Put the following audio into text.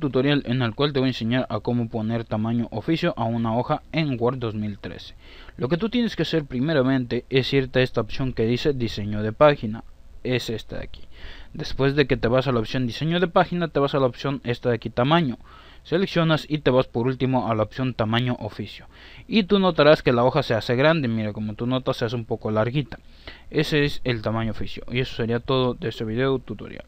tutorial en el cual te voy a enseñar a cómo poner tamaño oficio a una hoja en Word 2013. Lo que tú tienes que hacer primeramente es irte a esta opción que dice diseño de página. Es esta de aquí. Después de que te vas a la opción diseño de página, te vas a la opción esta de aquí tamaño. Seleccionas y te vas por último a la opción tamaño oficio. Y tú notarás que la hoja se hace grande. Mira, como tú notas, se hace un poco larguita. Ese es el tamaño oficio. Y eso sería todo de este video tutorial.